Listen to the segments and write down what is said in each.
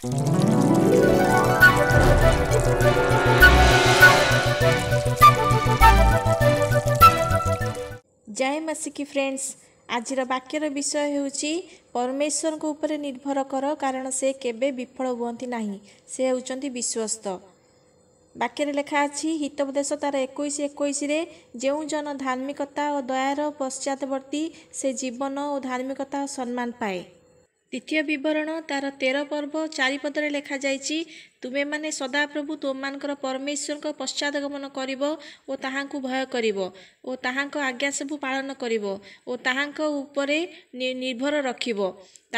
ଜୟ ମାସିକି friends ଆଜିର ବାକ୍ୟର ବିଷୟ ହେଉଛି ପରମେଶ୍ୱରଙ୍କ ଉପରେ ନିର୍ଭର କର କାରଣ ସେ କେବେ ବିଫଳ ହୁଅନ୍ତି ନାହିଁ ସେ ହେଉଛନ୍ତି ବିଶ୍ୱସ୍ତ ବାକ୍ୟରେ ଲେଖା ଅଛି ହିତୋପଦେଶ ତାର ଏକୋଇଶ ଏକୋଇଶରେ ଯେଉଁ ଜନ ଧାର୍ମିକତା ଓ ଦୟାର ପଶ୍ଚାତବର୍ତ୍ତୀ ସେ ଜୀବନ ଓ ଧାର୍ମିକତା ସମ୍ମାନ ପାଏ ଦ୍ୱିତୀୟ ବିବରଣ ତାର ତେର ପର୍ବ ଚାରିପଦରେ ଲେଖାଯାଇଛି ତୁମେମାନେ ସଦାପ୍ରଭୁ ତୁମମାନଙ୍କର ପରମେଶ୍ୱରଙ୍କ ପଶ୍ଚାଦଗମନ କରିବ ଓ ତାହାଙ୍କୁ ଭୟ କରିବ ଓ ତାହାଙ୍କ ଆଜ୍ଞା ସବୁ ପାଳନ କରିବ ଓ ତାହାଙ୍କ ଉପରେ ନିର୍ଭର ରଖିବ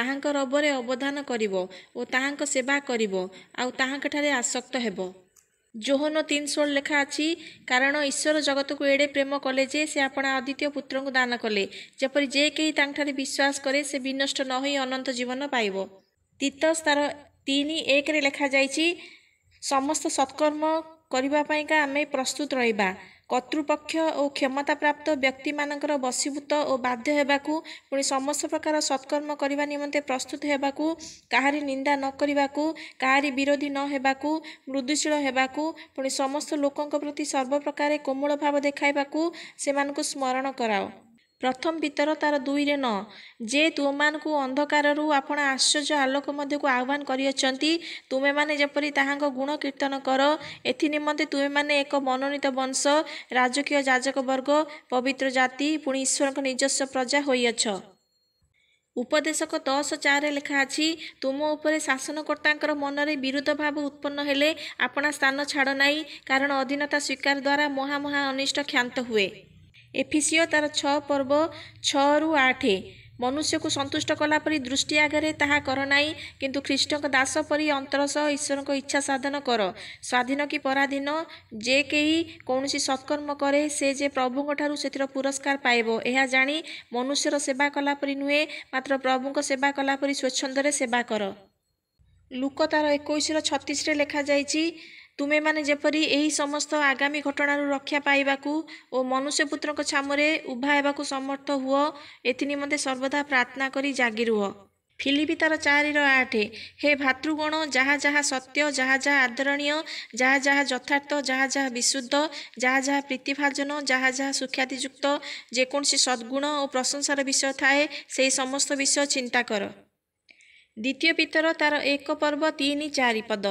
ତାହାଙ୍କ ରବରେ ଅବଦାନ କରିବ ଓ ତାହାଙ୍କ ସେବା କରିବ ଆଉ ତାହାଙ୍କଠାରେ ଆସକ୍ତ ହେବ ଜୋହନ ତିନି ଷୋହଳ ଲେଖା ଅଛି କାରଣ ଈଶ୍ୱର ଜଗତକୁ ଏଡ଼େ ପ୍ରେମ କଲେ ଯେ ସେ ଆପଣା ଅଦ୍ୱିତୀୟ ପୁତ୍ରଙ୍କୁ ଦାନ କଲେ ଯେପରି ଯେ କେହି ତାଙ୍କଠାରେ ବିଶ୍ୱାସ କରେ ସେ ବିନଷ୍ଟ ନ ହୋଇ ଅନନ୍ତ ଜୀବନ ପାଇବ ତିତସ୍ ତାର ତିନି ଏକରେ ଲେଖାଯାଇଛି ସମସ୍ତ ସତ୍କର୍ମ କରିବା ପାଇଁକା ଆମେ ପ୍ରସ୍ତୁତ ରହିବା କର୍ତ୍ତୃପକ୍ଷ ଓ କ୍ଷମତାପ୍ରାପ୍ତ ବ୍ୟକ୍ତିମାନଙ୍କର ବଶୀଭୂତ ଓ ବାଧ୍ୟ ହେବାକୁ ପୁଣି ସମସ୍ତ ପ୍ରକାର ସତ୍କର୍ମ କରିବା ନିମନ୍ତେ ପ୍ରସ୍ତୁତ ହେବାକୁ କାହାରି ନିନ୍ଦା ନ କରିବାକୁ କାହାରି ବିରୋଧୀ ନ ହେବାକୁ ମୃଦୁଶୀଳ ହେବାକୁ ପୁଣି ସମସ୍ତ ଲୋକଙ୍କ ପ୍ରତି ସର୍ବପ୍ରକାରେ କୋମଳ ଭାବ ଦେଖାଇବାକୁ ସେମାନଙ୍କୁ ସ୍ମରଣ କରାଅ ପ୍ରଥମ ପିତର ତାର ଦୁଇରେ ନଅ ଯେ ତୁମମାନଙ୍କୁ ଅନ୍ଧକାରରୁ ଆପଣ ଆଶ୍ଚର୍ଯ୍ୟ ଆଲୋକ ମଧ୍ୟକୁ ଆହ୍ୱାନ କରିଅଛନ୍ତି ତୁମେମାନେ ଯେପରି ତାହାଙ୍କ ଗୁଣ କୀର୍ତ୍ତନ କର ଏଥି ନିମନ୍ତେ ତୁମେମାନେ ଏକ ମନୋନୀତ ବଂଶ ରାଜକୀୟ ଯାଜକବର୍ଗ ପବିତ୍ର ଜାତି ପୁଣି ଈଶ୍ୱରଙ୍କ ନିଜସ୍ୱ ପ୍ରଜା ହୋଇଅଛ ଉପଦେଶକ ଦଶ ଚାରିରେ ଲେଖା ଅଛି ତୁମ ଉପରେ ଶାସନକର୍ତ୍ତାଙ୍କର ମନରେ ବିରୁଦ୍ଧ ଭାବ ଉତ୍ପନ୍ନ ହେଲେ ଆପଣା ସ୍ଥାନ ଛାଡ଼ ନାହିଁ କାରଣ ଅଧୀନତା ସ୍ୱୀକାର ଦ୍ୱାରା ମହାମହା ଅନିଷ୍ଟ କ୍ଷାନ୍ତ ହୁଏ ଏଫିସିଓ ତାର ଛଅ ପର୍ବ ଛଅରୁ ଆଠ ମନୁଷ୍ୟକୁ ସନ୍ତୁଷ୍ଟ କଲାପରି ଦୃଷ୍ଟି ଆଗରେ ତାହା କର ନାହିଁ କିନ୍ତୁ ଖ୍ରୀଷ୍ଟଙ୍କ ଦାସ ପରି ଅନ୍ତର ସହ ଈଶ୍ୱରଙ୍କ ଇଚ୍ଛା ସାଧନ କର ସ୍ଵାଧୀନ କି ପରାଧୀନ ଯେ କେହି କୌଣସି ସତ୍କର୍ମ କରେ ସେ ଯେ ପ୍ରଭୁଙ୍କ ଠାରୁ ସେଥିରେ ପୁରସ୍କାର ପାଇବ ଏହା ଜାଣି ମନୁଷ୍ୟର ସେବା କଲାପରି ନୁହେଁ ମାତ୍ର ପ୍ରଭୁଙ୍କ ସେବା କଲାପରି ସ୍ୱଚ୍ଛନ୍ଦରେ ସେବା କର ଲୁକ ତାର ଏକୋଇଶର ଛତିଶରେ ଲେଖାଯାଇଛି ତୁମେମାନେ ଯେପରି ଏହି ସମସ୍ତ ଆଗାମୀ ଘଟଣାରୁ ରକ୍ଷା ପାଇବାକୁ ଓ ମନୁଷ୍ୟପୁତ୍ରଙ୍କ ଛାମରେ ଉଭା ହେବାକୁ ସମର୍ଥ ହୁଅ ଏଥିନିମନ୍ତେ ସର୍ବଦା ପ୍ରାର୍ଥନା କରି ଜାଗି ରୁହ ଫିଲିପି ତାର ଚାରିର ଆଠ ହେ ଭାତୃଗଣ ଯାହା ଯାହା ସତ୍ୟ ଯାହା ଯାହା ଆଦରଣୀୟ ଯାହା ଯାହା ଯଥାର୍ଥ ଯାହା ଯାହା ବିଶୁଦ୍ଧ ଯାହା ଯାହା ପ୍ରୀତିଭାଜନ ଯାହା ଯାହା ସୁଖ୍ୟାତିଯୁକ୍ତ ଯେକୌଣସି ସଦ୍ଗୁଣ ଓ ପ୍ରଶଂସାର ବିଷୟ ଥାଏ ସେହି ସମସ୍ତ ବିଷୟ ଚିନ୍ତା କର ଦ୍ୱିତୀୟ ପିତର ତାର ଏକ ପର୍ବ ତିନି ଚାରି ପଦ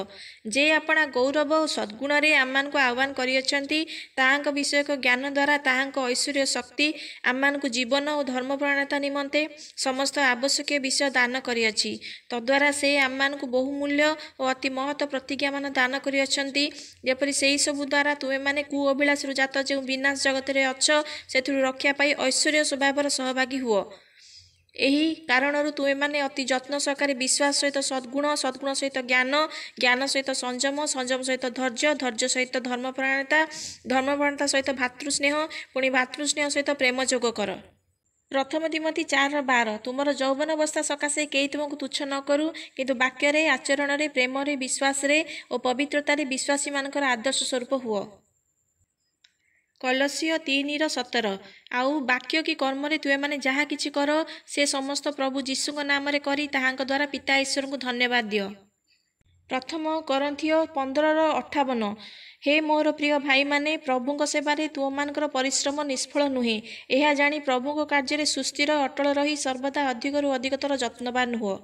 ଯେ ଆପଣା ଗୌରବ ଓ ସଦ୍ଗୁଣରେ ଆମମାନଙ୍କୁ ଆହ୍ୱାନ କରିଅଛନ୍ତି ତାହାଙ୍କ ବିଷୟକ ଜ୍ଞାନ ଦ୍ୱାରା ତାହାଙ୍କ ଐଶ୍ୱର୍ଯ୍ୟ ଶକ୍ତି ଆମମାନଙ୍କୁ ଜୀବନ ଓ ଧର୍ମପ୍ରାଣତା ନିମନ୍ତେ ସମସ୍ତ ଆବଶ୍ୟକୀୟ ବିଷୟ ଦାନ କରିଅଛି ତଦ୍ୱାରା ସେ ଆମମାନଙ୍କୁ ବହୁମୂଲ୍ୟ ଓ ଅତି ମହତ ପ୍ରତିଜ୍ଞାମାନ ଦାନ କରିଅଛନ୍ତି ଯେପରି ସେହିସବୁ ଦ୍ୱାରା ତୁମେମାନେ କୁ ଅଭିଳାଷରୁ ଜାତ ଯେଉଁ ବିନାଶ ଜଗତରେ ଅଛ ସେଥିରୁ ରକ୍ଷା ପାଇ ଐଶ୍ୱର୍ଯ୍ୟ ସ୍ୱଭାବର ସହଭାଗୀ ହୁଅ ଏହି କାରଣରୁ ତୁମେମାନେ ଅତି ଯତ୍ନ ସହକାରେ ବିଶ୍ୱାସ ସହିତ ସଦ୍ଗୁଣ ସଦ୍ଗୁଣ ସହିତ ଜ୍ଞାନ ଜ୍ଞାନ ସହିତ ସଂଯମ ସଂଯମ ସହିତ ଧୈର୍ଯ୍ୟ ଧୈର୍ଯ୍ୟ ସହିତ ଧର୍ମପ୍ରାଣତା ଧର୍ମପ୍ରାଣତା ସହିତ ଭାତୃସ୍ନେହ ପୁଣି ଭାତୃସ୍ନେହ ସହିତ ପ୍ରେମ ଯୋଗ କର ପ୍ରଥମ ଦିମତୀ ଚାରିର ବାର ତୁମର ଯୌବନ ଅବସ୍ଥା ସକାଶେ କେହି ତୁମକୁ ତୁଚ୍ଛ ନ କରୁ କିନ୍ତୁ ବାକ୍ୟରେ ଆଚରଣରେ ପ୍ରେମରେ ବିଶ୍ୱାସରେ ଓ ପବିତ୍ରତାରେ ବିଶ୍ୱାସୀମାନଙ୍କର ଆଦର୍ଶ ସ୍ୱରୂପ ହୁଅ କଲସ୍ୟ ତିନିର ସତର ଆଉ ବାକ୍ୟ କି କର୍ମରେ ତୁମେମାନେ ଯାହା କିଛି କର ସେ ସମସ୍ତ ପ୍ରଭୁ ଯୀଶୁଙ୍କ ନାମରେ କରି ତାହାଙ୍କ ଦ୍ୱାରା ପିତା ଈଶ୍ୱରଙ୍କୁ ଧନ୍ୟବାଦ ଦିଅ ପ୍ରଥମ କରନ୍ଥିୟ ପନ୍ଦରର ଅଠାବନ ହେ ମୋର ପ୍ରିୟ ଭାଇମାନେ ପ୍ରଭୁଙ୍କ ସେବାରେ ତୁମମାନଙ୍କର ପରିଶ୍ରମ ନିଷ୍ଫଳ ନୁହେଁ ଏହା ଜାଣି ପ୍ରଭୁଙ୍କ କାର୍ଯ୍ୟରେ ସୁସ୍ଥିର ଅଟଳ ରହି ସର୍ବଦା ଅଧିକରୁ ଅଧିକତର ଯତ୍ନବାନ ହୁଅ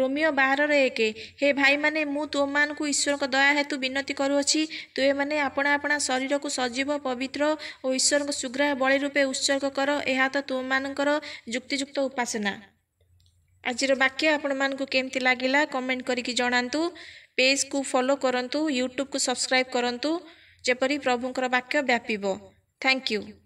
ରୋମିଓ ବାରର ଏକ ହେ ଭାଇମାନେ ମୁଁ ତୁମମାନଙ୍କୁ ଈଶ୍ୱରଙ୍କ ଦୟା ହେତୁ ବିନତି କରୁଅଛି ତୁମେମାନେ ଆପଣା ଆପଣା ଶରୀରକୁ ସଜୀବ ପବିତ୍ର ଓ ଈଶ୍ୱରଙ୍କ ସୁଗ୍ରାହ ବଳି ରୂପେ ଉତ୍ସର୍ଗ କର ଏହା ତ ତୁମମାନଙ୍କର ଯୁକ୍ତିଯୁକ୍ତ ଉପାସନା ଆଜିର ବାକ୍ୟ ଆପଣମାନଙ୍କୁ କେମିତି ଲାଗିଲା କମେଣ୍ଟ କରିକି ଜଣାନ୍ତୁ ପେଜ୍କୁ ଫଲୋ କରନ୍ତୁ ୟୁଟ୍ୟୁବ୍କୁ ସବସ୍କ୍ରାଇବ୍ କରନ୍ତୁ ଯେପରି ପ୍ରଭୁଙ୍କର ବାକ୍ୟ ବ୍ୟାପିବ ଥ୍ୟାଙ୍କ ୟୁ